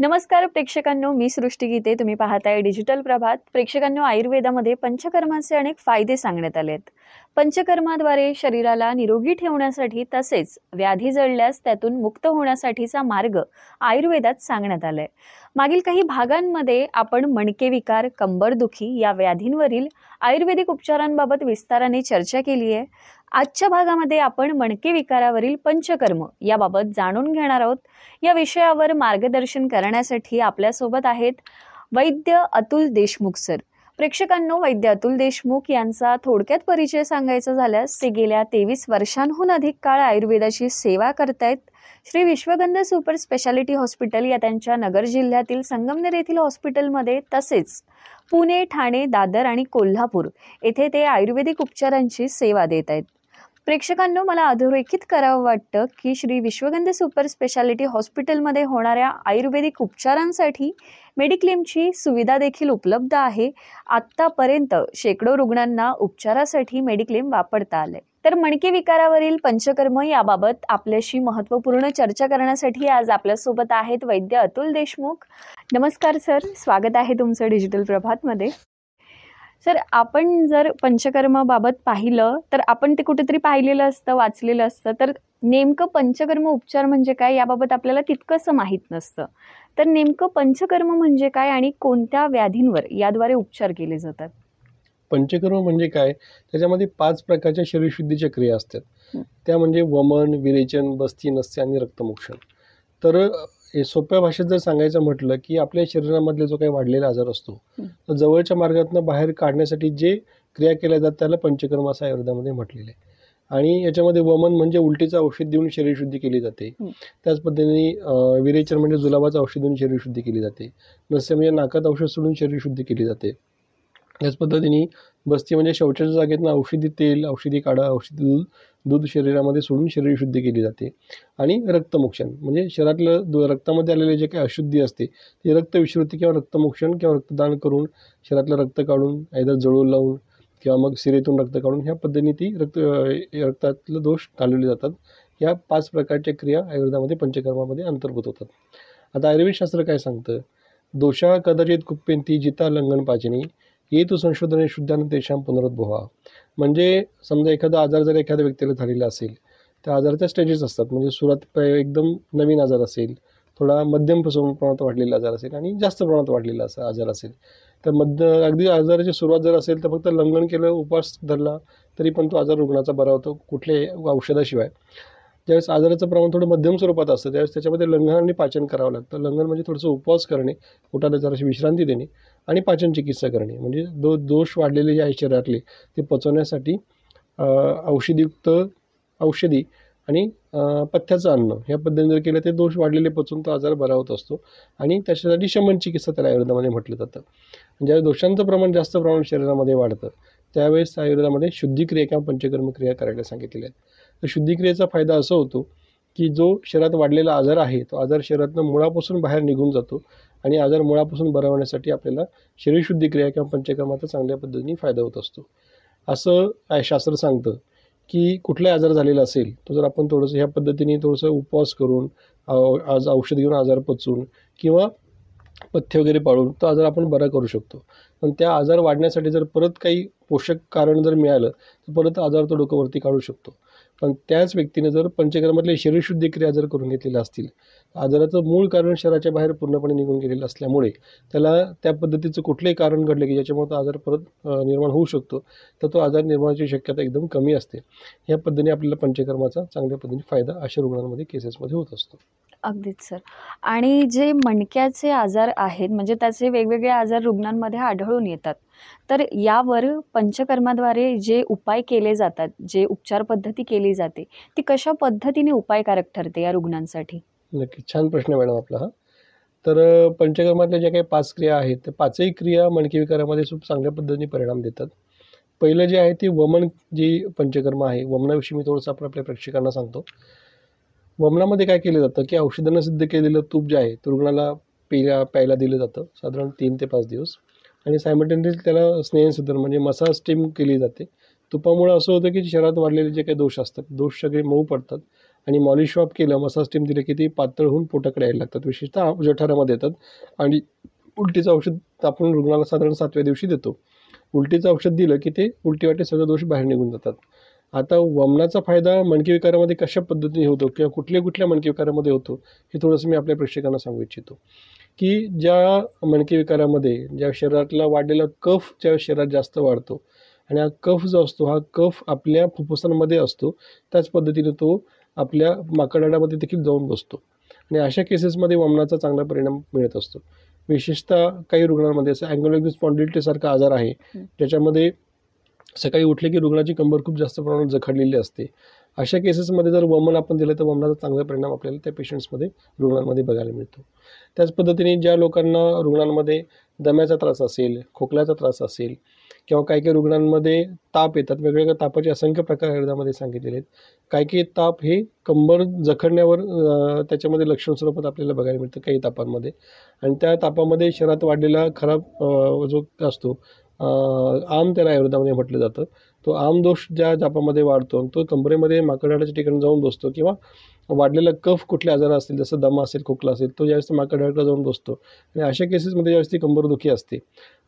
नमस्कार प्रेक्षकांनो मी सृष्टी गीते तुम्ही पाहताय डिजिटल प्रभात प्रेक्षकांनो आयुर्वेदामध्ये पंचकर्माचे अनेक फायदे सांगण्यात आले आहेत पंचकर्माद्वारे शरीराला निरोगी ठेवण्यासाठी तसेच व्याधी जळल्यास त्यातून मुक्त होण्यासाठीचा मार्ग आयुर्वेदात सांगण्यात आलाय मागील काही भागांमध्ये आपण मणके विकार कंबरदुखी या व्याधींवरील आयुर्वेदिक उपचारांबाबत विस्ताराने चर्चा केली आहे आजच्या भागामध्ये आपण मणके विकारावरील पंचकर्म याबाबत जाणून घेणार आहोत या विषयावर मार्गदर्शन करण्यासाठी आपल्यासोबत आहेत वैद्य अतुल देशमुख सर प्रेक्षकांनो वैद्य अतुल देशमुख यांचा थोडक्यात परिचय सांगायचा झाल्यास ते गेल्या तेवीस वर्षांहून अधिक काळ आयुर्वेदाची सेवा करतायत Shri Vishwagandh super speciality hospital या त्यांच्या नगर जिल्ह्यातील संगमनेर येथील हॉस्पिटलमध्ये तसेच पुणे ठाणे दादर आणि कोल्हापूर येथे ते आयुर्वेदिक उपचारांची सेवा देत आहेत प्रेक्षकांनो मला अधोरेखित करावं वाटतं की श्री विश्वगंध सुपर स्पेशालिटी हॉस्पिटलमध्ये होणाऱ्या आयुर्वेदिक उपचारांसाठी मेडिक्लेमची सुविधा देखील उपलब्ध आहे आत्तापर्यंत शेकडो रुग्णांना उपचारासाठी मेडिक्लेम वापरता आलंय तर मणके विकारावरील पंचकर्म याबाबत आपल्याशी महत्त्वपूर्ण चर्चा करण्यासाठी आज आपल्यासोबत आहेत वैद्य अतुल देशमुख नमस्कार सर स्वागत आहे तुमचं डिजिटल प्रभातमध्ये सर आपण जर पंचकर्माबाबत पाहिलं तर आपण ते कुठेतरी पाहिलेलं असतं वाचलेलं असतं तर नेमकं पंचकर्म उपचार म्हणजे काय याबाबत आपल्याला तितकंसं माहीत नसतं तर नेमकं पंचकर्म म्हणजे काय आणि कोणत्या व्याधींवर याद्वारे उपचार केले जातात पंचकर्म म्हणजे काय त्याच्यामध्ये पाच प्रकारच्या शरीरशुद्धीच्या क्रिया असतात त्या म्हणजे वमन विरेचन बस्ती नस्य आणि रक्तमोक्षण तर सोप्या भाषेत जर सांगायचं म्हटलं की आपल्या शरीरामधले जो काही वाढलेला आजार असतो तर जवळच्या मार्गातून बाहेर काढण्यासाठी जे क्रिया केल्या जातात त्याला पंचकर्म असं आयुर्वेदामध्ये म्हटलेलं आहे आणि याच्यामध्ये वमन म्हणजे उलटीचं औषध देऊन शरीरशुद्धी केली जाते त्याच पद्धतीने विरेचन म्हणजे जुलाबाचं औषध देऊन शरीरशुद्धी केली जाते नस्य म्हणजे नाकात औषध सोडून शरीरशुद्धी केली जाते त्याच पद्धतीने बस्ती म्हणजे शौचाच्या जागेतनं औषधी तेल औषधी काढा औषधी दूध दूध शरीरामध्ये सोडून शरीर शुद्धी केली जाते आणि रक्तमोक्षण म्हणजे शरीरातलं दु रक्तामध्ये आलेले जे काही अशुद्धी असते ते रक्तविश्रुती किंवा रक्तमोक्षण किंवा रक्तदान करून शरीरातलं रक्त काढून आयदर जळून लावून किंवा मग सिरेतून रक्त काढून ह्या पद्धतीने ती रक्त रक्तातलं दोष घालवले जातात या पाच प्रकारच्या क्रिया आयुर्वेदामध्ये पंचकर्मामध्ये अंतर्भूत होतात आता आयुर्वेदशास्त्र काय सांगतं दोषा कदाचित कुप्पेंती जिता लंगन पाचनी तू संशोधने शुद्धाने तेषां पुनरुद्भवा म्हणजे समजा एखादा आजार जर एखाद्या व्यक्तीला झालेला असेल त्या आजाराच्या स्टेजेस असतात म्हणजे सुरुवात एकदम नवीन आजार असेल थोडा मध्यम प्रमाणात वाढलेला आजार असेल आणि जास्त प्रमाणात वाढलेला असा आजार असेल तर मध्य अगदी आजाराची सुरुवात जर असेल तर फक्त लंघन केलं उपवास धरला तरी पण तो आजार रुग्णाचा बरा होतो कुठल्याही औषधाशिवाय ज्यावेळेस आजाराचं प्रमाण थोडं मध्यम स्वरूपात असतं त्यावेळेस त्याच्यामध्ये लंघन आणि पाचन करावं लागतं लंघन म्हणजे थोडंसं उपवास करणे पोटाला जराशी विश्रांती देणे आणि पाचन चिकित्सा करणे म्हणजे दो दोष वाढलेले जे आहे शरीरातले ते पचवण्यासाठी औषधीयुक्त औषधी आणि पथ्याचं अन्न ह्या पद्धतीने जर केलं ते दोष वाढलेले पचून तो आजार बरा होत असतो आणि त्याच्यासाठी शमन चिकित्सा त्याला आयुर्वेदामध्ये म्हटलं जातं ज्यावेळेस दोषांचं प्रमाण जास्त प्रमाण शरीरामध्ये वाढतं त्यावेळेस आयुर्वेदामध्ये शुद्धिक्रिया किंवा पंचकर्म क्रिया करायला सांगितलेल्या आहेत तर शुद्धिक्रियेचा फायदा असा होतो की जो शरीरात वाढलेला आजार आहे तो आजार शरीरातनं मुळापासून बाहेर निघून जातो आणि आजार मुळापासून बरा होण्यासाठी आपल्याला शरीरशुद्धिक्रिया किंवा पंचकर्माचा चांगल्या पद्धतीने फायदा होत असतो असं शास्त्र सांगतं की कुठलाही आजार झालेला असेल तो जर आपण थोडंसं ह्या पद्धतीने थोडंसं उपवास करून आज औषध घेऊन आजार पचून किंवा पथ्य वगैरे पाळून तो आजार आपण बरा करू शकतो पण त्या आजार वाढण्यासाठी जर परत काही पोषक कारण जर मिळालं तर परत आजार तो डोकंवरती काढू शकतो पण त्याच व्यक्तीने जर पंचकर्मातले शरीरशुद्धी क्रिया जर करून घेतलेल्या असतील आजाराचं मूळ कारण शरीराच्या बाहेर पूर्णपणे निघून गेलेलं असल्यामुळे त्याला त्या पद्धतीचं कुठलंही कारण घडलं की ज्याच्यामुळे तो आजार परत निर्माण होऊ शकतो तर तो आजार निर्माणाची शक्यता एकदम कमी असते या पद्धतीने आपल्याला पंचकर्माचा चांगल्या पद्धतीने फायदा अशा रुग्णांमध्ये केसेसमध्ये होत असतो अगदीच सर आणि जे मणक्याचे आजार आहेत म्हणजे त्याचे वेगवेगळे आजार रुग्णांमध्ये आढळून येतात तर यावर पंचकर्माद्वारे जे उपाय केले जातात जे उपचार पद्धती केली जाते ती कशा पद्धतीने उपायकारक ठरते या रुग्णांसाठी नक्की छान प्रश्न मॅडम आपला हा तर पंचकर्मातल्या ज्या काही पाच क्रिया आहेत त्या पाचही क्रिया मणकी विकारामध्ये खूप चांगल्या पद्धतीने परिणाम देतात पहिलं जे आहे ती वमन जी पंचकर्म आहे वमनाविषयी मी थोडंसं आपण आपल्या प्रेक्षकांना सांगतो वमनामध्ये काय केलं जातं की औषधांना सिद्ध केलेलं तूप जे आहे ते रुग्णाला पिल्या प्यायला दिलं जातं साधारण तीन ते पाच दिवस आणि सायमल्टेनियसली त्याला स्नेहसुद्धा म्हणजे मसाज स्टीम केली जाते तुपामुळे असं होतं की शरीरात वाढलेले जे काही दोष असतात दोष सगळे मऊ पडतात आणि मॉलिश केलं मसाज स्टीम दिलं की ते पातळ होऊन पोटाकडे यायला लागतात विशेषतः जठारामध्ये येतात आणि उलटीचं औषध आपण रुग्णाला साधारण सातव्या दिवशी देतो उलटीचं औषध दिलं की ते उलटी वाटे सगळे दोष बाहेर निघून जातात आता वमनाचा फायदा मणकी विकारामध्ये कशा पद्धतीने होतो किंवा कुठल्या कुठल्या मणकी विकारामध्ये होतो हे थोडंसं मी आपल्या प्रेक्षकांना सांगू इच्छितो की ज्या मणकी विकारामध्ये ज्या शरीरातला वाढलेला कफ ज्या शरीरात जास्त वाढतो आणि हा कफ जो असतो हा कफ आपल्या फुफ्फुसांमध्ये असतो त्याच पद्धतीने तो आपल्या माकडाड्यामध्ये देखील जाऊन बसतो आणि अशा केसेसमध्ये वमनाचा चांगला परिणाम मिळत असतो विशेषतः काही रुग्णांमध्ये असं अँग्युलॉजिक स्पॉन्डिलिटीसारखा आजार आहे ज्याच्यामध्ये सकाळी उठले की रुग्णाची कंबर खूप जास्त प्रमाणात जखडलेली असते अशा केसेसमध्ये जर वमन आपण दिलं तर वमनाचा चांगला परिणाम आपल्याला त्या पेशंट्समध्ये रुग्णांमध्ये बघायला मिळतो त्याच पद्धतीने ज्या लोकांना रुग्णांमध्ये दम्याचा त्रास असेल खोकल्याचा त्रास असेल किंवा काही काही रुग्णांमध्ये ताप येतात वेगवेगळ्या तापाचे असंख्य प्रकार हृदयामध्ये सांगितलेले आहेत काही काही ताप हे कंबर जखडण्यावर त्याच्यामध्ये लक्षण स्वरूपात आपल्याला बघायला मिळतं काही तापांमध्ये आणि त्या तापामध्ये शरीरात वाढलेला खराब जो असतो आम त्याला आयुर्वेदामध्ये म्हटलं जातं तो आम दोष ज्या जापामध्ये वाढतो तो कंबरेमध्ये माकडहाडाच्या ठिकाणी जाऊन बसतो किंवा वाढलेला कफ कुठल्या आजार असतील जसं दमा असेल खोकला असेल तो ज्यावेळेस माकडहाडला जाऊन बसतो आणि अशा केसेसमध्ये ज्यावेळेस ती कंबरदुखी असते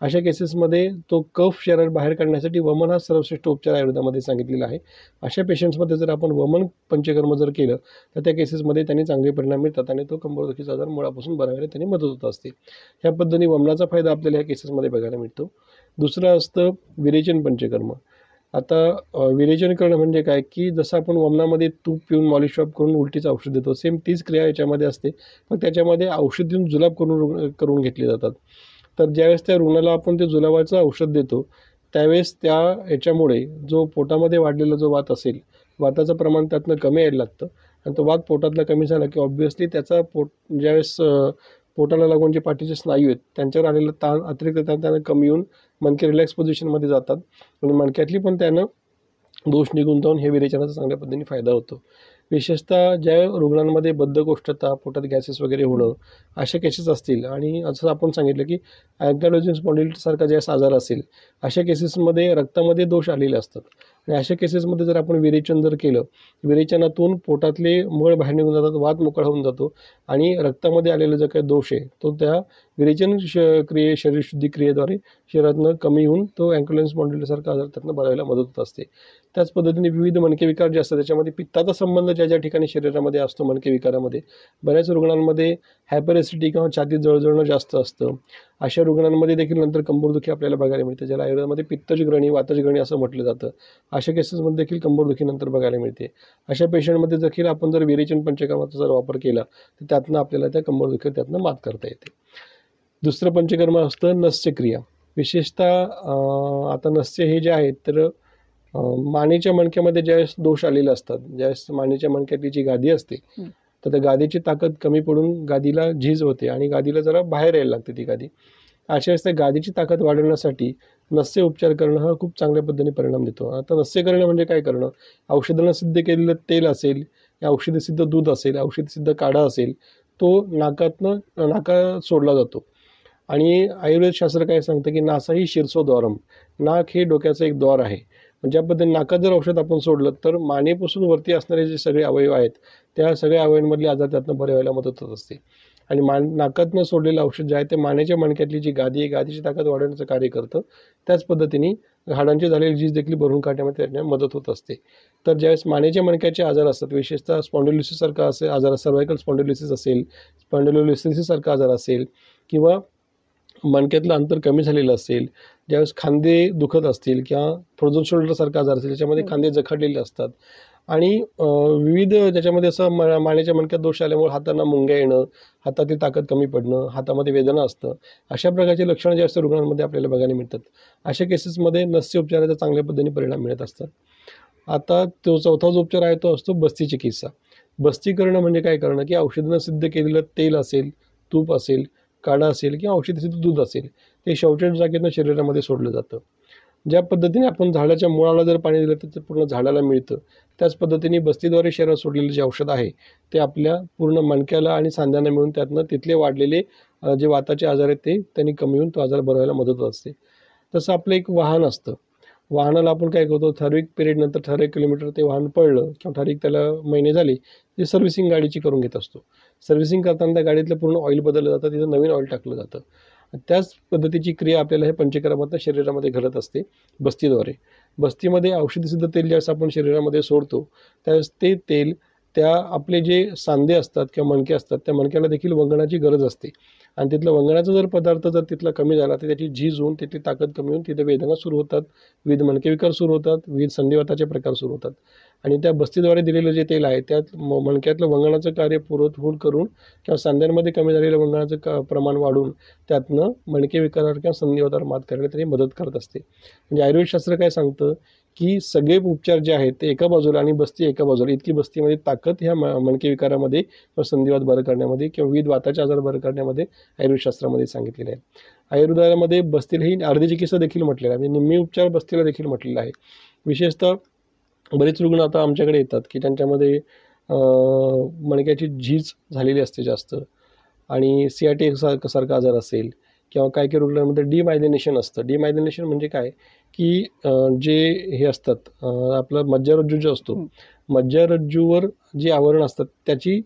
अशा केसेसमध्ये तो कफ शरीर बाहेर काढण्यासाठी वमन हा सर्वश्रेष्ठ उपचार आयुर्वेदामध्ये सांगितलेला आहे अशा पेशंट्समध्ये जर आपण वमन पंचकर्म जर केलं तर त्या केसेसमध्ये त्यांनी चांगले परिणाम मिळतात आणि तो कंबरदुखीचा आजार मुळापासून बरा त्यांनी मदत होत असते ह्या पद्धतीने वमनाचा फायदा आपल्याला या केसेसमध्ये बघायला मिळतो दुसरं असतं विरेचन पंचकर्म आता विरेचन करणं म्हणजे काय की जसं आपण वमनामध्ये तूप पिऊन मॉलिशॉप करून उलटीचं औषध देतो सेम तीच क्रिया याच्यामध्ये असते पण त्याच्यामध्ये औषध देऊन जुलाब करून करून घेतले जातात तर ज्यावेळेस त्या रुग्णाला आपण ते जुलाबाचं औषध देतो त्यावेळेस त्या याच्यामुळे जो पोटामध्ये वाढलेला जो वात असेल वाताचं प्रमाण त्यातनं कमी यायला लागतं आणि तो वात पोटातला कमी झाला की ऑब्व्हियसली त्याचा पोट ज्यावेळेस पोटाला लागून जे पाठीचे स्नायू आहेत त्यांच्यावर आलेला ताण अतिरिक्त ताण त्यांना कमी येऊन मणके रिलॅक्स पोझिशनमध्ये जातात आणि मणक्यातली पण त्यानं दोष निघून जाऊन हे विरेचनाचा चांगल्या पद्धतीने फायदा होतो विशेषतः ज्या रुग्णांमध्ये बद्धकोष्ठता पोटात गॅसेस वगैरे होणं अशा केसेस असतील आणि असं आपण सांगितलं की अँकॅलॉजिन स्पॉन्डिलिटीसारखा ज्या आजार असेल अशा केसेसमध्ये रक्तामध्ये दोष आलेले असतात आणि अशा केसेसमध्ये जर आपण विरेचन जर केलं विरेचनातून पोटातले मळ बाहेर निघून जातात वाद मोकळा होऊन जातो आणि रक्तामध्ये आलेला जो काही दोष आहे तो त्या विरेचन श क्रिये शरीरशुद्धी क्रियेद्वारे शरीरातनं कमी होऊन तो अँक्युलन्स मॉडेलसारखा आजार त्यांना बघायला मदत होत असते त्याच पद्धतीने विविध मणके विकार जे असतात त्याच्यामध्ये पित्ताचा संबंध ज्या ज्या ठिकाणी शरीरामध्ये असतो मणके विकारामध्ये बऱ्याच रुग्णांमध्ये हायपरएसिटी किंवा छातीत जळजळणं जास्त असतं अशा रुग्णांमध्ये देखील नंतर कंबरदुखी आपल्याला बघायला मिळते ज्याला आयुर्वेदामध्ये पित्तजग्रणी वातजग्रणी असं म्हटलं जातं अशा केसेसमध्ये देखील कंबरदुखी नंतर बघायला मिळते अशा पेशंटमध्ये देखील आपण जर विरेचन पंचकर्माचा जर वापर केला तर त्यातनं आपल्याला त्या कंबरदुखीवर त्यातनं मात करता येते दुसरं पंचकर्म असतं नस्यक्रिया विशेषतः आता नस्य हे जे आहेत तर मानेच्या मणक्यामध्ये ज्यावेळेस दोष आलेले असतात ज्यावेळेस मानेच्या मणक्यातली जी गादी असते तर त्या गादीची ताकद कमी पडून गादीला झीज होते आणि गादीला जरा बाहेर यायला लागते ती गादी अशा वेळेस त्या गादीची ताकद वाढवण्यासाठी नस्य उपचार करणं हा खूप चांगल्या पद्धतीने परिणाम देतो आता नस्य करणं म्हणजे काय करणं औषधांना सिद्ध केलेलं तेल असेल सिद्ध दूध असेल सिद्ध काढा असेल तो नाकातनं नाका सोडला जातो आणि आयुर्वेद शास्त्र काय सांगतं की नासा ही शिरसोद्वारम नाक हे डोक्याचं एक द्वार आहे ज्या म्हणजे पद्धतीने नाकात जर औषध आपण सोडलं तर मानेपासून वरती असणारे जे सगळे अवयव आहेत त्या सगळ्या अवयवांमधले आजार त्यातनं बरे व्हायला मदत होत असते आणि मान नाकातनं सोडलेलं औषध जे आहे ते मानेच्या मणक्यातली जी गादी आहे गादीची ताकद वाढवण्याचं कार्य करतं त्याच पद्धतीने हाडांची झालेली झीज देखील भरून काढण्यामध्ये त्यांना मदत होत असते तर ज्यावेळेस मानेच्या मणक्याचे आजार असतात विशेषतः स्पॉन्डोलिसिससारखा असेल आजार सर्वायकल स्पॉन्डोलिसिस असेल स्पॉन्डोलिसिससारखा आजार असेल किंवा मणक्यातलं अंतर कमी झालेलं असेल ज्यावेळेस खांदे दुखत असतील किंवा फ्रोझन शोल्डरसारखा आजार असेल त्याच्यामध्ये खांदे जखडलेले असतात आणि विविध ज्याच्यामध्ये असं मा मानेच्या मणक्यात दोष आल्यामुळे हातांना मुंग्या येणं हातातील ताकद कमी पडणं हातामध्ये वेदना असतं अशा प्रकारचे लक्षणं जे रुग्णांमध्ये आपल्याला बघायला मिळतात अशा केसेसमध्ये नस्य उपचाराचा चांगल्या पद्धतीने परिणाम मिळत असतात आता तो चौथा जो उपचार आहे तो असतो बस्ती चिकित्सा बस्ती करणं म्हणजे काय करणं की औषधानं सिद्ध केलेलं तेल असेल तूप असेल काढा असेल किंवा औषधी सिद्ध दूध असेल हे शौचट जागेतनं शरीरामध्ये सोडलं जातं ज्या पद्धतीने आपण झाडाच्या मुळाला जर पाणी दिलं तर ते पूर्ण झाडाला मिळतं त्याच पद्धतीने बस्तीद्वारे शरीरात सोडलेले जे औषध आहे ते आपल्या पूर्ण मणक्याला आणि सांध्यांना मिळून त्यातनं तिथले वाढलेले जे वाताचे आजार आहेत ते त्यांनी कमी होऊन तो आजार बरवायला मदत असते तसं आपलं एक वाहन असतं वाहनाला आपण काय करतो ठराविक पिरियडनंतर ठराविक किलोमीटर ते वाहन पडलं किंवा ठराविक त्याला महिने झाले ते सर्व्हिसिंग गाडीची करून घेत असतो सर्व्हिसिंग करताना त्या गाडीतलं पूर्ण ऑइल बदललं जातं तिथं नवीन ऑइल टाकलं जातं त्याच पद्धतीची क्रिया आपल्याला हे पंचकर्मातनं शरीरामध्ये घडत असते बस्तीद्वारे बस्तीमध्ये औषधीसिद्ध तेल ज्यावेळेस आपण शरीरामध्ये सोडतो त्यावेळेस ते तेल त्या आपले जे सांधे असतात किंवा मणके असतात त्या मणक्याला देखील वंगणाची गरज असते आणि तिथलं वंगणाचा जर पदार्थ जर तिथला कमी झाला तर त्याची झीज होऊन तिथली ताकद कमी होऊन तिथे वेदना सुरू होतात विविध मणके विकार सुरू होतात विविध संधिवाताचे प्रकार सुरू होतात आणि त्या बस्तीद्वारे दिलेलं जे तेल आहे त्यात मणक्यातलं वंगणाचं कार्य पुरवठूड करून किंवा सांध्यांमध्ये कमी झालेलं वंगणाचं प्रमाण वाढून त्यातनं मणके विकारावर किंवा संधिवादावर मात करायला तरी मदत करत असते म्हणजे आयुर्वेदशास्त्र काय सांगतं की सगळे उपचार जे आहेत ते एका बाजूला आणि बस्ती एका बाजूला इतकी बस्तीमध्ये ताकद ह्या मणके विकारामध्ये किंवा संधिवाद बरं करण्यामध्ये किंवा विविध वाताचे आजार बरं करण्यामध्ये आयुर्वेदशास्त्रामध्ये सांगितलेले आहे आयुर्वेदामध्ये बस्तीला ही अर्धी चिकित्सा देखील म्हटलेला आहे म्हणजे निम्मी उपचार बस्तीला देखील म्हटलेला आहे विशेषतः बरेच रुग्ण आता आमच्याकडे येतात की त्यांच्यामध्ये मणक्याची झीज झालेली असते जास्त आणि सी आर टी सारखं सारखा आजार असेल किंवा काय काही रुग्णांमध्ये डिमायलिनेशन असतं डिमायलिनेशन म्हणजे काय की जे हे असतात आपला मज्जारज्जू जो असतो मज्जारज्जूवर जे आवरण असतात त्याची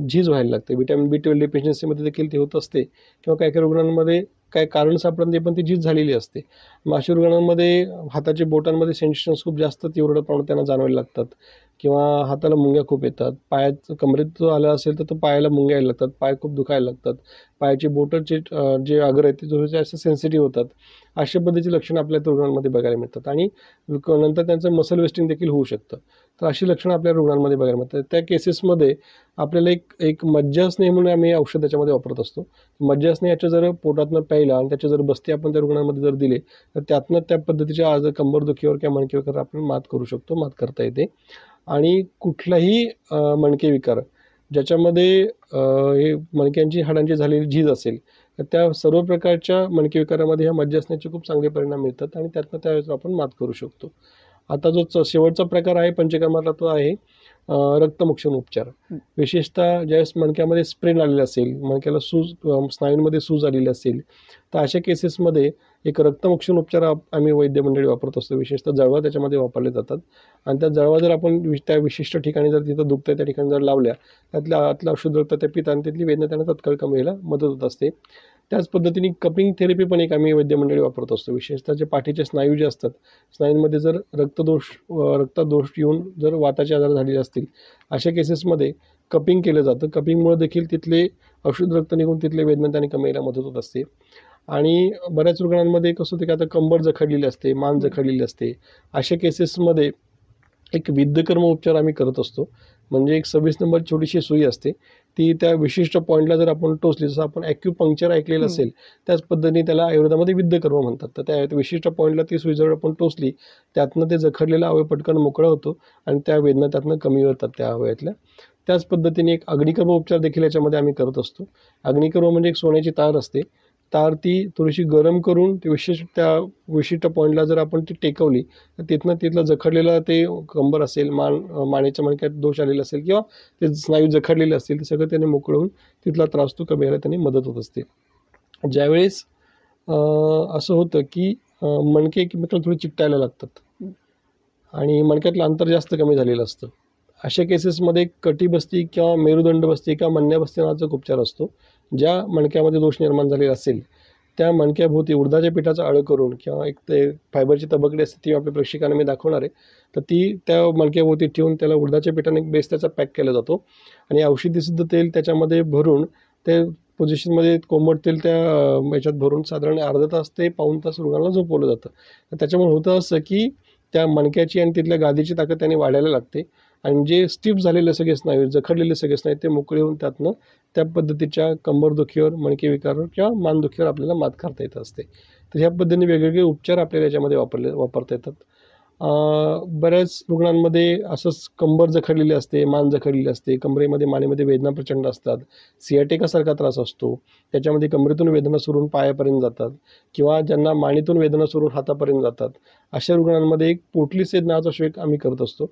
झीज व्हायला लागते विटॅमिन बी ट्वेल्व डेफिशियन्सीमध्ये देखील ते होत असते किंवा काही काही रुग्णांमध्ये काय कारण सापडते पण ती जीत झालेली असते माशूर हाताचे हाताच्या बोटांमध्ये सेन्सेशन्स खूप जास्त तीव्र प्रमाणात त्यांना जाणवायला लागतात किंवा हाताला मुंग्या खूप येतात पायाचं कमरेत जो आलं असेल तर तो पायाला मुंग्या यायला लागतात पाय खूप दुखायला लागतात पायाचे बोटरचे जे आगर आहेत ते थोडेसे असे सेन्सिटिव्ह होतात अशा पद्धतीची लक्षणं आपल्या रुग्णांमध्ये बघायला मिळतात आणि नंतर त्यांचं मसल वेस्टिंग देखील होऊ शकतं तर अशी लक्षणं आपल्या रुग्णांमध्ये बघायला मिळतात त्या केसेसमध्ये आपल्याला एक एक मज्जास्नेह म्हणून आम्ही औषध त्याच्यामध्ये वापरत असतो मज्जास्नेह याच्या जर पोटातनं प्यायला आणि त्याच्या जर बस्ती आपण त्या रुग्णांमध्ये जर दिले तर त्यातनं त्या पद्धतीच्या आज कंबरदुखीवर किंवा मणकीवर आपण मात करू शकतो मात करता येते आणि कुठलाही मणके विकार ज्याच्यामध्ये हे मणक्यांची हाडांची झालेली झीज असेल तर त्या सर्व प्रकारच्या मणके विकारामध्ये ह्या मज्जासनाचे खूप चांगले परिणाम मिळतात आणि त्यातनं त्यावेळेस आपण मात करू शकतो आता जो शेवटचा प्रकार आहे पंचकर्मातला तो आहे रक्तमोक्षण उपचार विशेषतः ज्यावेळेस मणक्यामध्ये स्प्रेन आलेला असेल मणक्याला सूज स्नायूंमध्ये सूज आलेली असेल तर अशा केसेसमध्ये एक रक्तमोक्षण उपचार आम्ही वैद्य मंडळी वापरत असतो विशेषतः जळवा त्याच्यामध्ये वापरले जातात आणि त्या जळवा जर आपण त्या विशिष्ट ठिकाणी जर तिथं दुखतं त्या ठिकाणी जर लावल्या त्यातल्या औषध रक्त त्या पितात आणि तिथली वेदना त्यांना तत्काळ कमीला मदत होत असते त्याच पद्धतीने कपिंग थेरपी पण एक आम्ही वैद्यमंडळी वापरत असतो विशेषतः जे पाठीचे स्नायू जे असतात स्नायूंमध्ये जर रक्तदोष रक्तदोष येऊन जर वाताचे आजार झालेले असतील अशा केसेसमध्ये कपिंग केलं जातं कपिंगमुळे देखील तिथले औषध रक्त निघून तिथले वेदना त्याने कमीला मदत होत असते आणि बऱ्याच रुग्णांमध्ये कसं होतं की आता कंबर जखडलेली असते मान जखडलेली असते अशा केसेसमध्ये एक विद्धकर्म उपचार आम्ही करत असतो म्हणजे एक सव्वीस नंबर छोटीशी सुई असते ती त्या विशिष्ट पॉईंटला जर आपण टोचली जसं आपण पंक्चर ऐकलेलं असेल त्याच पद्धतीने त्याला आयुर्वेदामध्ये विद्धकर्म म्हणतात तर त्या विशिष्ट पॉईंटला ती सुई जर आपण टोचली त्यातनं ते जखडलेला अवयव पटकन मोकळा होतो आणि त्या वेदना त्यातनं कमी होतात त्या अवयातल्या त्याच पद्धतीने एक अग्निकर्म उपचार देखील याच्यामध्ये आम्ही करत असतो अग्निकर्म म्हणजे एक सोन्याची तार असते तार ती थोडीशी गरम करून ते विशेष त्या विशिष्ट पॉईंटला जर आपण ती टेकवली तर तिथनं तिथलं जखडलेलं ते कंबर असेल मान मानेच्या मणक्यात दोष आलेला असेल किंवा ते स्नायू जखडलेले असतील ते सगळं त्याने मोकळून तिथला त्रास तो कमी यायला त्यांनी मदत होत असते ज्यावेळेस असं होतं की मणके एकमेकांना थोडी चिकटायला लागतात आणि मणक्यातलं अंतर जास्त कमी झालेलं असतं अशा केसेसमध्ये कटी बस्ती किंवा मेरुदंड बस्ती किंवा मन्या बस्ती नावाचा उपचार असतो ज्या मणक्यामध्ये दोष निर्माण झालेला असेल त्या मणक्याभोवती उडदाच्या पिठाचा आळं करून किंवा एक ते फायबरची तबकडी असते ती आपल्या प्रेक्षकांना मी दाखवणार आहे तर ती त्या मणक्याभोवती ठेवून त्याला उडदाच्या पिठाने एक बेस त्याचा पॅक केला जातो आणि औषधीसुद्ध तेल त्याच्यामध्ये भरून ते पोझिशनमध्ये कोंबट तेल त्या याच्यात भरून साधारण अर्धा तास ते पाऊन तास रुग्णाला झोपवलं जातं त्याच्यामुळे होतं असं की त्या मणक्याची आणि तिथल्या गादीची ताकद त्यांनी वाढायला लागते आणि जे स्टिफ झालेले सगळे स्नायू जखडलेले सगळे स्नायू ते मोकळे होऊन त्यातनं त्या पद्धतीच्या कंबरदुखीवर मणके विकारावर किंवा मानदुखीवर आपल्याला मात करता येत असते तर ह्या पद्धतीने वेगवेगळे उपचार आपल्याला याच्यामध्ये वापरले वापरता येतात बऱ्याच रुग्णांमध्ये असंच कंबर जखडलेली असते मान जखडलेली असते कमरेमध्ये मानेमध्ये वेदना प्रचंड असतात सियाटेकासारखा त्रास असतो त्याच्यामध्ये कमरेतून वेदना सुरून पायापर्यंत जातात किंवा ज्यांना मानेतून वेदना सुरून हातापर्यंत जातात अशा रुग्णांमध्ये एक पोटली सेद नावाचा आम्ही करत असतो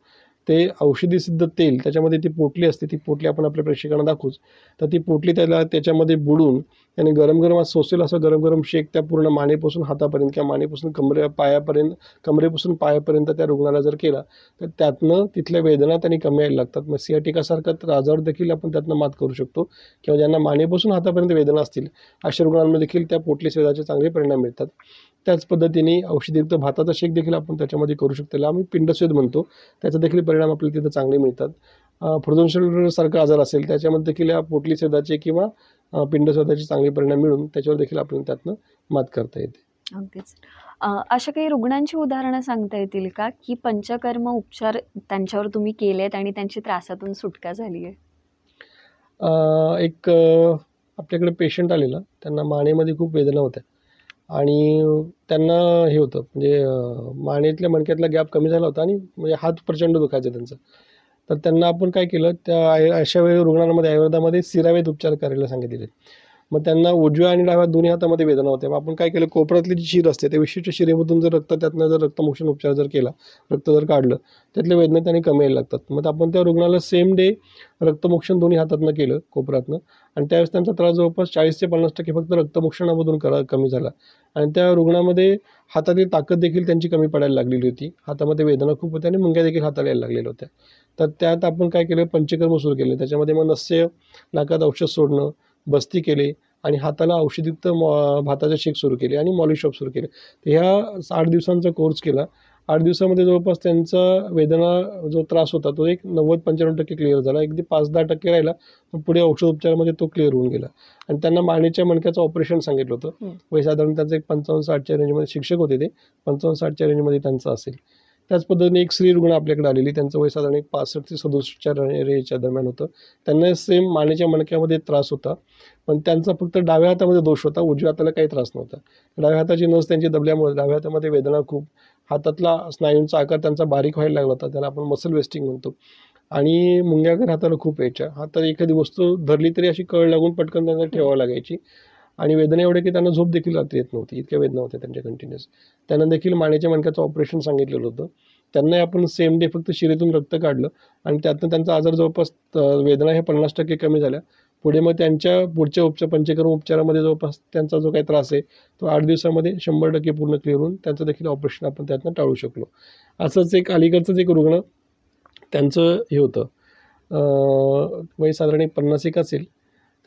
ते औषधी सिद्ध तेल त्याच्यामध्ये ती पोटली असते ती पोटली आपण आपल्या प्रेक्षकांना दाखवूच तर ती पोटली त्याला त्याच्यामध्ये बुडून त्याने गरम गरम सोसेल असं गरम गरम शेक त्या पूर्ण मानेपासून हातापर्यंत किंवा मानेपासून कमरे पायापर्यंत कमरेपासून पायापर्यंत त्या रुग्णाला जर केला तर त्यातनं तिथल्या वेदना त्यांनी कमी यायला लागतात मग तर आजार देखील आपण त्यातनं मात करू शकतो किंवा ज्यांना मानेपासून हातापर्यंत वेदना असतील अशा रुग्णांमध्ये देखील त्या पोटली सेदाचे चांगले परिणाम मिळतात त्याच पद्धतीने औषधीयुक्त भाताचा शेक देखील आपण त्याच्यामध्ये करू शकतो त्याला आम्ही पिंडस्वेद म्हणतो त्याचा देखील परिणाम आपल्याला तिथं चांगले मिळतात फ्रोजनशलसारखा आजार असेल त्याच्यामध्ये देखील या पोटली स्वेदाचे किंवा पिंडस्वेदाचे चांगले परिणाम मिळून त्याच्यावर देखील आपल्याला त्यातनं मात करता येते अशा काही रुग्णांची उदाहरणं सांगता येतील का की पंचकर्म उपचार त्यांच्यावर तुम्ही केलेत आणि त्यांची त्रासातून सुटका झाली आहे एक आपल्याकडे पेशंट आलेला त्यांना मानेमध्ये खूप वेदना होत्या आणि त्यांना हे होतं म्हणजे मानेतल्या मणक्यातला गॅप कमी झाला होता आणि म्हणजे हात प्रचंड दुखायचा त्यांचा तर त्यांना आपण काय केलं त्या अशा वेळी रुग्णांमध्ये आयुर्वेदामध्ये सिरावेद उपचार करायला सांगितले मग त्यांना उजव्या आणि डाव्या दोन्ही हातामध्ये वेदना होते मग आपण काय केलं कोपऱ्यातली जी शिर असते त्या विशिष्ट शिरेमधून जर रक्त त्यातनं जर रक्तमोक्षण उपचार जर केला रक्त जर काढलं त्यातल्या वेदना त्यांनी कमी यायला लागतात मग आपण त्या रुग्णाला सेम डे रक्तमोक्षण दोन्ही हातातनं केलं कोपऱ्यातनं आणि त्यावेळेस त्यांचा त्रास जवळपास चाळीस ते पन्नास टक्के फक्त रक्तमोक्षणामधून करा कमी झाला आणि त्या रुग्णामध्ये हातातील ताकद देखील त्यांची कमी पडायला लागलेली होती हातामध्ये वेदना खूप होत्या आणि मुंग्या देखील हाताला यायला लागलेल्या होत्या तर त्यात आपण काय केलं पंचकर्म सुरू केले त्याच्यामध्ये मग नस्य नाकात औषध सोडणं बस्ती केली आणि हाताला औषधयुक्त मॉ भाताचे शेक सुरू केले आणि मॉलिश शॉप सुरू केले तर ह्या आठ दिवसांचा कोर्स केला आठ दिवसामध्ये जवळपास त्यांचा वेदना जो त्रास होता तो एक नव्वद पंच्याण्णव टक्के क्लिअर झाला अगदी पाच दहा टक्के राहिला पण पुढे औषध उपचारामध्ये तो क्लिअर होऊन गेला आणि त्यांना मानेच्या मणक्याचं ऑपरेशन सांगितलं होतं साधारण त्यांचं एक पंचावन्न साठच्या रेंजमध्ये शिक्षक होते ते पंचावन्न साठच्या रेंजमध्ये त्यांचं असेल त्याच पद्धतीने एक स्त्री रुग्ण आपल्याकडे आलेली त्यांचं वय साधारण एक पासष्ट ते सदुसष्टच्या रेच्या दरम्यान होतं त्यांना सेम मानेच्या मणक्यामध्ये त्रास होता पण त्यांचा फक्त डाव्या हातामध्ये दोष होता उजव्या हाताला काही त्रास नव्हता डाव्या हाताची नस त्यांची दबल्यामुळे डाव्या हातामध्ये वेदना खूप हातातला स्नायूंचा आकार त्यांचा बारीक व्हायला लागला होता त्याला आपण मसल वेस्टिंग म्हणतो आणि मुंग्याकर हाताला खूप यायच्या हातात एखादी वस्तू धरली तरी अशी कळ लागून पटकन त्यांना ठेवावं लागायची आणि वेदना एवढे की त्यांना झोप देखील रात्री येत नव्हती इतक्या वेदना होत्या त्यांच्या कंटिन्युअस त्यांना देखील मानेच्या मणक्याचं ऑपरेशन सांगितलेलं होतं त्यांनाही आपण सेम डे फक्त शिरेतून रक्त काढलं आणि त्यातनं त्यांचा आजार जवळपास वेदना हे पन्नास टक्के कमी झाल्या पुढे मग त्यांच्या पुढच्या उपचार पंचकर्म उपचारामध्ये जवळपास त्यांचा जो काही त्रास आहे तो आठ दिवसामध्ये शंभर टक्के पूर्ण क्लिअर होऊन त्यांचं देखील ऑपरेशन आपण त्यातनं टाळू शकलो असंच एक अलीकडचंच एक रुग्ण त्यांचं हे होतं वय साधारण एक पन्नास एक असेल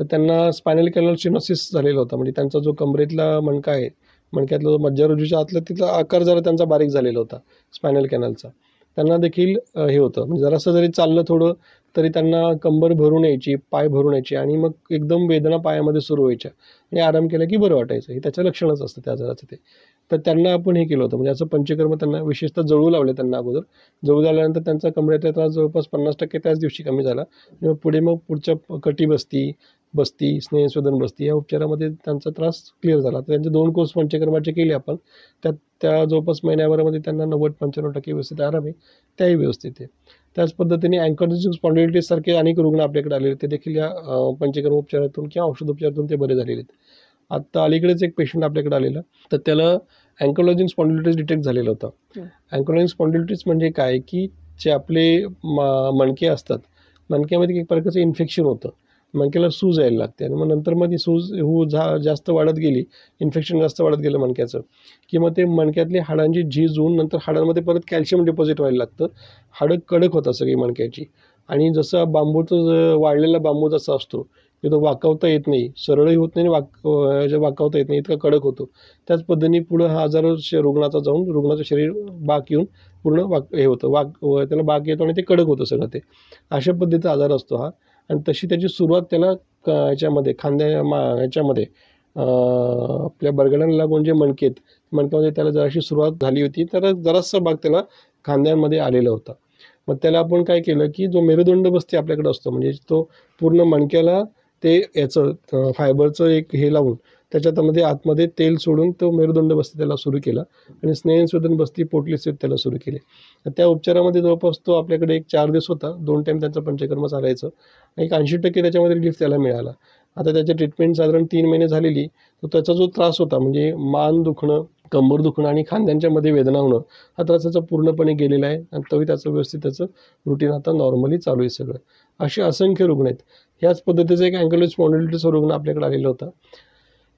तर त्यांना स्पायनल कॅनल सिनोसिस झालेला होता म्हणजे त्यांचा जो कमरेतला मणका आहे मणक्यातला जो मज्जारजूच्या आतला तिथला आकार जरा त्यांचा बारीक झालेला होता स्पायनल कॅनलचा त्यांना देखील हे होतं म्हणजे जरासं जरी चाललं थोडं तरी त्यांना कंबर भरून यायची पाय भरून यायची आणि मग एकदम वेदना पायामध्ये सुरू व्हायच्या आणि आराम केला की बरं वाटायचं हे त्याच्या लक्षणच असतं त्या आजाराचं ते तर त्यांना आपण हे केलं होतं म्हणजे असं पंचकर्म त्यांना विशेषतः जळू लावले त्यांना अगोदर जळू झाल्यानंतर त्यांचा कमरेचा त्रास जवळपास पन्नास टक्के त्याच दिवशी कमी झाला पुढे मग पुढच्या कटी बस्ती बस्ती स्नेहसोधन बस्ती या उपचारामध्ये त्यांचा त्रास क्लिअर झाला तर त्यांचे दोन कोर्स पंचकर्माचे केले आपण त्या त्या जवळपास महिन्याभरामध्ये त्यांना नव्वद पंच्याण्णव टक्के व्यवस्थित आराम आहे त्याही व्यवस्थित आहे त्याच पद्धतीने अँकॉर्डिसिक सारखे अनेक रुग्ण आपल्याकडे आलेले ते देखील या पंचकर्म उपचारातून किंवा औषधोपचारातून ते बरे झालेले आहेत आत्ता अलीकडेच एक पेशंट आपल्याकडे आलेला तर त्याला अँकोलॉजिन स्पॉन्डिलिटीज डिटेक्ट झालेलं होतं अँकोलॉजिन स्पॉन्डिलिटीज म्हणजे काय की जे आपले मणके असतात मणक्यामध्ये एक प्रकारचं इन्फेक्शन होतं मणक्याला सूज यायला लागते आणि मग नंतर मग ती सूज हो झा जास्त वाढत गेली इन्फेक्शन जास्त वाढत गेलं मणक्याचं की मग ते मणक्यातली हाडांची झीज होऊन नंतर हाडांमध्ये परत कॅल्शियम डिपॉझिट व्हायला लागतं हाडं कडक होतात सगळी मणक्याची आणि जसं बांबूचं वाढलेला बांबू जसा असतो तिथं वाकवता येत नाही सरळही होत नाही वाक वाकवता येत नाही इतका कडक होतो त्याच पद्धतीने पुढं हा आजार रुग्णाचा जाऊन रुग्णाचं शरीर बाक येऊन पूर्ण वाक हे होतं वाक त्याला बाक येतो आणि ते कडक होतं सगळं ते अशा पद्धतीचा आजार असतो हा आणि तशी त्याची सुरुवात त्याला याच्यामध्ये खांद्या मा याच्यामध्ये आपल्या बरगड्यांना लागून जे मणकेत मणक्यामध्ये त्याला जराशी सुरुवात झाली होती तर जरासा भाग त्याला खांद्यांमध्ये आलेला होता मग त्याला आपण काय केलं की जो मेरुदंड बस्ती आपल्याकडे असतो म्हणजे तो पूर्ण मणक्याला ते याचं फायबरचं एक हे लावून मध्ये आतमध्ये तेल सोडून तो मेरुदंड बस्ती त्याला सुरू केला आणि स्नेहसुदन बस्ती सेट त्याला सुरू केली त्या उपचारामध्ये जवळपास तो आपल्याकडे एक चार दिवस होता दोन टाइम त्यांचा पंचकर्म चालायचं एक ऐंशी टक्के त्याच्यामध्ये रिलीफ त्याला मिळाला आता त्याचे ट्रीटमेंट साधारण तीन महिने झालेली तर त्याचा जो त्रास होता म्हणजे मान दुखणं कंबर दुखणं आणि मध्ये वेदना होणं हा त्रास त्याचा पूर्णपणे गेलेला आहे आणि तोही त्याचं व्यवस्थित त्याचं रुटीन आता नॉर्मली चालू आहे सगळं असे असंख्य रुग्ण आहेत ह्याच पद्धतीचं एक अँग्युलस स्पॉन्डिलिटीचा रुग्ण आपल्याकडे आलेला होता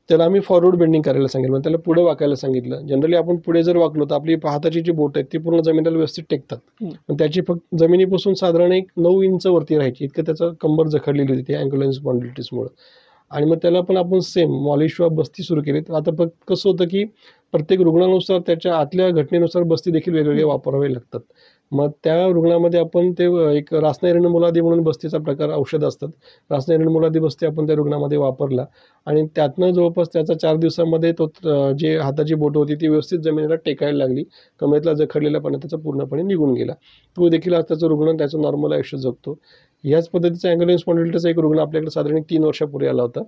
त्याला आम्ही फॉरवर्ड बेंडिंग करायला सांगितलं त्याला पुढे वाकायला सांगितलं जनरली आपण पुढे जर वाकलो तर आपली पाहताची जी बोट आहेत ती पूर्ण जमिनीला व्यवस्थित टेकतात त्याची फक्त जमिनीपासून साधारण एक नऊ इंच वरती राहायची इतकं त्याचं कंबर जखडलेली होती अँग्युलन्स मुळे आणि मग त्याला पण आपण सेम मॉलिश वा बस्ती सुरू केली तर आता फक्त कसं होतं की प्रत्येक रुग्णानुसार त्याच्या आतल्या घटनेनुसार बस्ती देखील वेगवेगळे वापरावे लागतात मग त्या रुग्णामध्ये आपण ते एक रासनायरण मुलादी म्हणून बस्तीचा प्रकार औषध असतात रासनायरण मुलादी बस्ती आपण त्या रुग्णामध्ये वापरला आणि त्यातनं जवळपास त्याचा चार दिवसामध्ये तो जे हाताची बोट होती ती व्यवस्थित जमिनीला टेकायला लागली कमरेतला जखडलेला पाणी त्याचा पूर्णपणे निघून गेला तो देखील आज त्याचा रुग्ण त्याचं नॉर्मल आयुष्य जगतो ह्याच पद्धतीचा अँग्युलन्स स्पॉन्डिलिटीचा एक रुग्ण आपल्याकडे साधारण तीन वर्षापूर्वी आला होता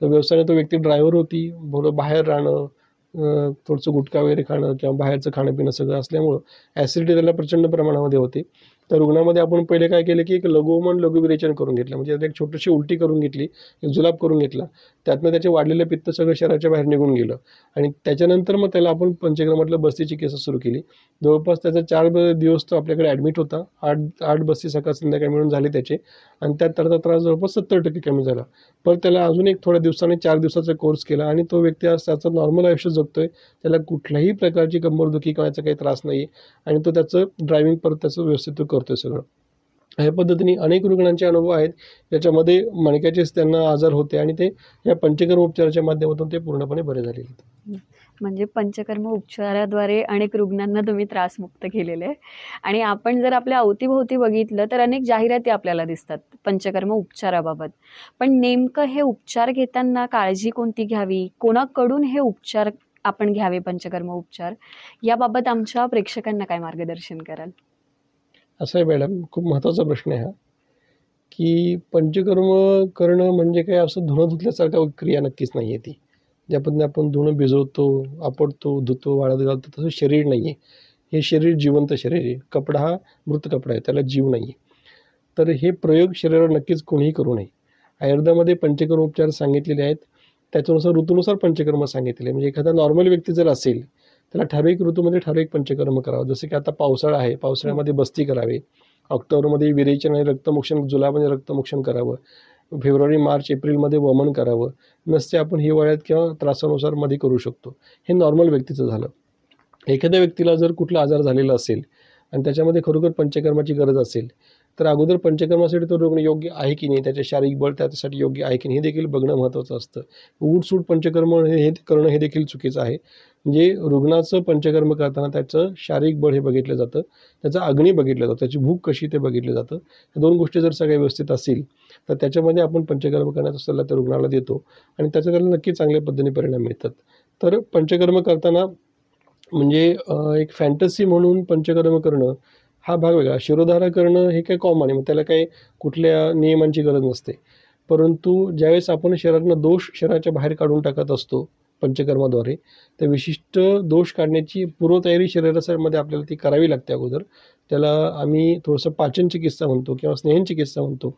तर व्यवसायाने तो व्यक्ती ड्रायव्हर होती बोलो बाहेर राहणं थोडंसं गुटखा वगैरे खाणं किंवा बाहेरचं खाणं पिणं सगळं असल्यामुळं ॲसिडिटी त्याला प्रचंड प्रमाणामध्ये होते त्या रुग्णामध्ये आपण पहिले काय केलं की एक लघुमन लघुविरेचन करून घेतलं म्हणजे एक छोटीशी उलटी करून घेतली एक जुलाब करून घेतला त्यातनं त्याचे वाढलेलं पित्त सगळं शरीराच्या बाहेर निघून गेलं आणि त्याच्यानंतर मग त्याला आपण पंचक्रमातलं बस्तीची केसं सुरू केली जवळपास त्याचा चार दिवस तो आपल्याकडे ॲडमिट होता आठ आठ बस्ती सकाळ संध्याकाळ मिळून झाले त्याचे आणि त्यात त्याचा त्रास जवळपास सत्तर टक्के कमी झाला पण त्याला अजून एक थोड्या दिवसाने चार दिवसाचा कोर्स केला आणि तो व्यक्ती आज त्याचं नॉर्मल आयुष्य जगतोय त्याला कुठल्याही प्रकारची कंबरदुखी किंवा याचा काही त्रास नाही आणि तो त्याचं ड्रायव्हिंग परत त्याचं व्यवस्थित करतो करतो सगळं ह्या पद्धतीने अनेक रुग्णांचे अनुभव आहेत ज्याच्यामध्ये मणक्याचेच त्यांना आजार होते आणि ते या पंचकर्म उपचाराच्या माध्यमातून ते पूर्णपणे बरे झाले म्हणजे पंचकर्म उपचाराद्वारे अनेक रुग्णांना तुम्ही त्रासमुक्त केलेले आहे आणि आपण जर आपल्या अवतीभोवती बघितलं तर अनेक जाहिराती आपल्याला दिसतात पंचकर्म उपचाराबाबत पण नेमकं हे उपचार घेताना काळजी कोणती घ्यावी कोणाकडून हे उपचार आपण घ्यावे पंचकर्म उपचार याबाबत आमच्या प्रेक्षकांना काय मार्गदर्शन कराल असं आहे मॅडम खूप महत्त्वाचा प्रश्न आहे हा की पंचकर्म करणं म्हणजे काय असं धुणं धुतल्यासारखा क्रिया नक्कीच नाही आहे ती ज्या पद्धतीने आपण धुणं भिजवतो आपडतो धुतो वाळत घालतो तसं शरीर नाही आहे हे शरीर जिवंत शरीर आहे कपडा हा मृत कपडा आहे त्याला जीव नाही आहे तर हे प्रयोग शरीरावर नक्कीच कोणीही करू नये आयुर्वेदामध्ये पंचकर्म उपचार सांगितलेले आहेत त्याच्यानुसार ऋतूनुसार पंचकर्म सांगितले म्हणजे एखादा नॉर्मल व्यक्ती जर असेल त्याला ठराविक ऋतूमध्ये ठराविक पंचकर्म करावं जसं की आता पावसाळा आहे पावसाळ्यामध्ये बस्ती करावी ऑक्टोबरमध्ये विरेचन आणि रक्तमोक्षण जुलैमध्ये रक्तमोक्षण करावं फेब्रुवारी मार्च एप्रिलमध्ये वमन करावं नसते आपण हिवाळ्यात किंवा त्रासानुसार मध्ये करू शकतो हे नॉर्मल व्यक्तीचं झालं एखाद्या व्यक्तीला जर कुठला आजार झालेला असेल आणि त्याच्यामध्ये खरोखर पंचकर्माची गरज असेल तर अगोदर पंचकर्मासाठी तो रुग्ण योग्य आहे की नाही त्याचे शारीरिक बळ त्याच्यासाठी योग्य आहे की नाही हे देखील बघणं महत्त्वाचं असतं उठसूट पंचकर्म हे करणं हे देखील चुकीचं आहे म्हणजे रुग्णाचं पंचकर्म करताना त्याचं शारीरिक बळ हे बघितलं जातं त्याचा अग्नी बघितलं जातं त्याची भूक कशी ते बघितलं जातं या दोन गोष्टी जर सगळ्या व्यवस्थित असतील तर त्याच्यामध्ये आपण पंचकर्म करण्याचा सल्ला त्या रुग्णाला देतो आणि त्याचा त्याला नक्की चांगल्या पद्धतीने परिणाम मिळतात तर पंचकर्म करताना म्हणजे एक फॅन्टसी म्हणून पंचकर्म करणं हा भाग वेगळा शिरोधारा करणं हे काय कॉमन आहे मग त्याला काही कुठल्या नियमांची गरज नसते परंतु ज्यावेळेस आपण शरीरातनं दोष शरीराच्या बाहेर काढून टाकत असतो पंचकर्माद्वारे तर विशिष्ट दोष काढण्याची पूर्वतयारी शरीरामध्ये आपल्याला ती करावी लागते अगोदर त्याला आम्ही थोडंसं पाचन चिकित्सा म्हणतो किंवा स्नेहन चिकित्सा म्हणतो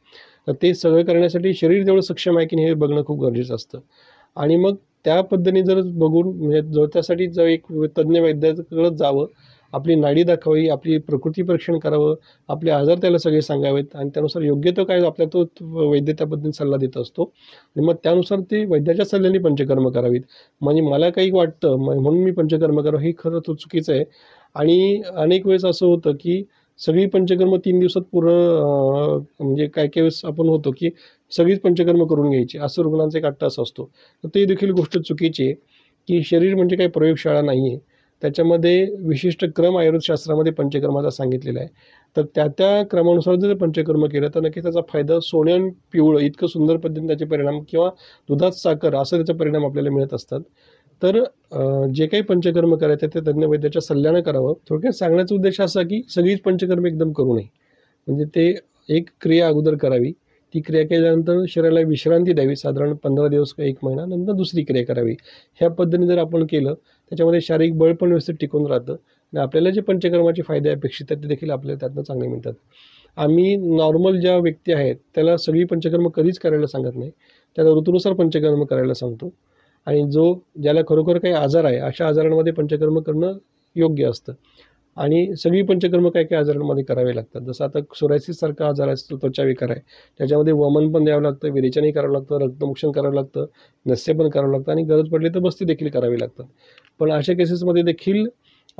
तर ते सगळं करण्यासाठी शरीर जेवढं सक्षम आहे की नाही हे बघणं खूप गरजेचं असतं आणि मग त्या पद्धतीने जर बघून म्हणजे जर त्यासाठी जर एक तज्ज्ञ वैद्याकडं जावं आपली नाडी दाखवावी आपली प्रकृती परीक्षण करावं आपले आजार त्याला सगळे सांगावेत आणि त्यानुसार योग्य तो काय आपल्या तो वैद्य त्याबद्दल सल्ला देत असतो आणि मग त्यानुसार ते वैद्याच्या सल्ल्याने पंचकर्म करावीत म्हणजे मला काही वाटतं म्हणून मी पंचकर्म करावं हे खरं तर चुकीचं आहे आणि अनेक वेळेस असं होतं की सगळी पंचकर्म तीन दिवसात पूर्ण म्हणजे काय काय वेळेस आपण होतो की सगळीच पंचकर्म करून घ्यायची असं रुग्णांचा एक असं असतो तर ते देखील गोष्ट चुकीची आहे की शरीर म्हणजे काही प्रयोगशाळा नाही आहे त्याच्यामध्ये विशिष्ट क्रम आयुर्वेदशास्त्रामध्ये पंचकर्माचा सांगितलेला आहे तर त्या त्या क्रमानुसार जर पंचकर्म केलं तर नक्की त्याचा फायदा सोन्यान पिवळं इतकं सुंदर पद्धतीने त्याचे परिणाम किंवा दुधात साखर असं त्याचा परिणाम आपल्याला मिळत असतात तर जे काही पंचकर्म करायचे ते तज्ञ वैद्याच्या सल्ल्यानं करावं थोडक्यात सांगण्याचा उद्देश असा की सगळीच पंचकर्म एकदम करू नये म्हणजे ते एक क्रिया अगोदर करावी ती क्रिया केल्यानंतर शरीराला विश्रांती द्यावी साधारण पंधरा दिवस का एक महिना नंतर दुसरी क्रिया करावी ह्या पद्धतीने जर आपण केलं त्याच्यामध्ये शारीरिक बळ पण व्यवस्थित टिकून राहतं आणि आपल्याला जे पंचकर्माचे फायदे अपेक्षित आहेत ते देखील आपल्याला त्यातनं चांगले मिळतात आम्ही नॉर्मल ज्या व्यक्ती आहेत त्याला सगळी पंचकर्म कधीच करायला सांगत नाही त्याला ऋतूनुसार पंचकर्म करायला सांगतो आणि जो ज्याला खरोखर काही आजार आहे अशा आजारांमध्ये पंचकर्म करणं योग्य असतं आणि सगळी पंचकर्म काय काय आजारांमध्ये करावे लागतात जसं आता सारखा आजार असतो त्वचा विकार आहे त्याच्यामध्ये वमन पण द्यावं लागतं विरेचनही करावं लागतं रक्तमोक्षण करावं लागतं नस्य पण करावं लागतं आणि गरज पडली तर बस्ती देखील करावी लागतात पण अशा केसेसमध्ये देखील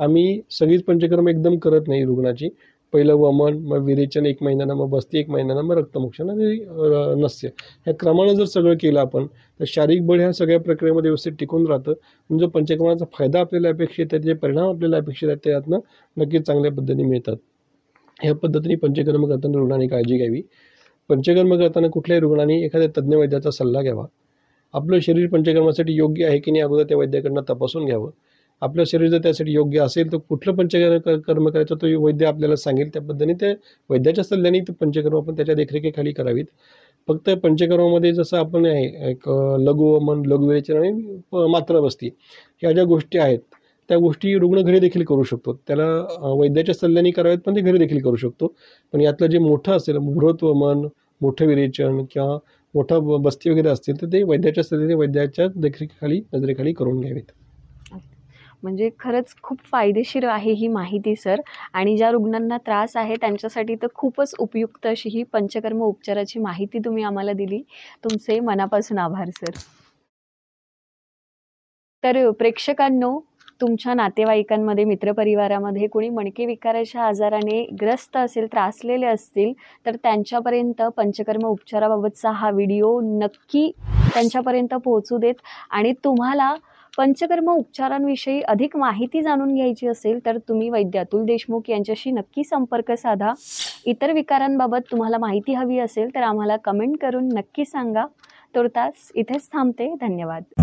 आम्ही सगळीच पंचकर्म एकदम करत नाही रुग्णाची पहिलं वमन मग विरेचन एक महिन्यानं मग बस्ती एक महिन्यानं मग रक्तमोक्षण आणि नस्य ह्या क्रमानं जर सगळं केलं आपण तर शारीरिक बळ ह्या सगळ्या प्रक्रियेमध्ये व्यवस्थित टिकून राहतं म्हणजे पंचक्रमाचा फायदा आपल्याला अपेक्षित आहे त्याचे परिणाम आपल्याला अपेक्षित आहेत त्यातनं नक्कीच चांगल्या पद्धतीने मिळतात ह्या पद्धतीने पंचकर्म करताना रुग्णांनी काळजी घ्यावी पंचकर्म करताना कुठल्याही रुग्णांनी एखाद्या तज्ज्ञ वैद्याचा सल्ला घ्यावा आपलं शरीर पंचकर्मासाठी योग्य आहे की नाही अगोदर त्या वैद्याकडनं तपासून घ्यावं आपलं शरीर जर त्यासाठी योग्य असेल तर कुठलं पंचकर्म कर्म करायचं तो वैद्य आपल्याला सांगेल त्या पद्धतीने ते वैद्याच्या सल्ल्याने ते पंचकर्म आपण त्याच्या देखरेखीखाली करावीत फक्त पंचकर्मामध्ये जसं आपण आहे एक लघु मन लघु वेचन आणि ह्या ज्या गोष्टी आहेत त्या गोष्टी रुग्ण घरी देखील करू शकतो त्याला वैद्याच्या सल्ल्याने करावेत पण ते घरी देखील करू शकतो पण यातलं जे मोठं असेल बृहत्व मन मोठं विरेचन किंवा मोठा बस्ती वगैरे असतील तर ते वैद्याच्या सल्ल्याने वैद्याच्या देखरेखीखाली नजरेखाली करून घ्यावेत म्हणजे खरंच खूप फायदेशीर आहे ही माहिती सर आणि ज्या रुग्णांना त्रास आहे त्यांच्यासाठी तर खूपच उपयुक्त अशी ही पंचकर्म उपचाराची माहिती तुम्ही आम्हाला दिली तुमचे मनापासून आभार सर तर प्रेक्षकांनो तुमच्या नातेवाईकांमध्ये मित्रपरिवारामध्ये कोणी मणके विकाराच्या आजाराने ग्रस्त असेल त्रासलेले असतील तर त्यांच्यापर्यंत पंचकर्म उपचाराबाबतचा हा व्हिडिओ नक्की त्यांच्यापर्यंत पोहोचू देत आणि तुम्हाला पंचकर्म उपचारांविषयी अधिक माहिती जाणून घ्यायची असेल तर तुम्ही वैद्य अतुल देशमुख यांच्याशी नक्की संपर्क साधा इतर विकारांबाबत तुम्हाला माहिती हवी असेल तर आम्हाला कमेंट करून नक्की सांगा तुर्तास इथेच थांबते धन्यवाद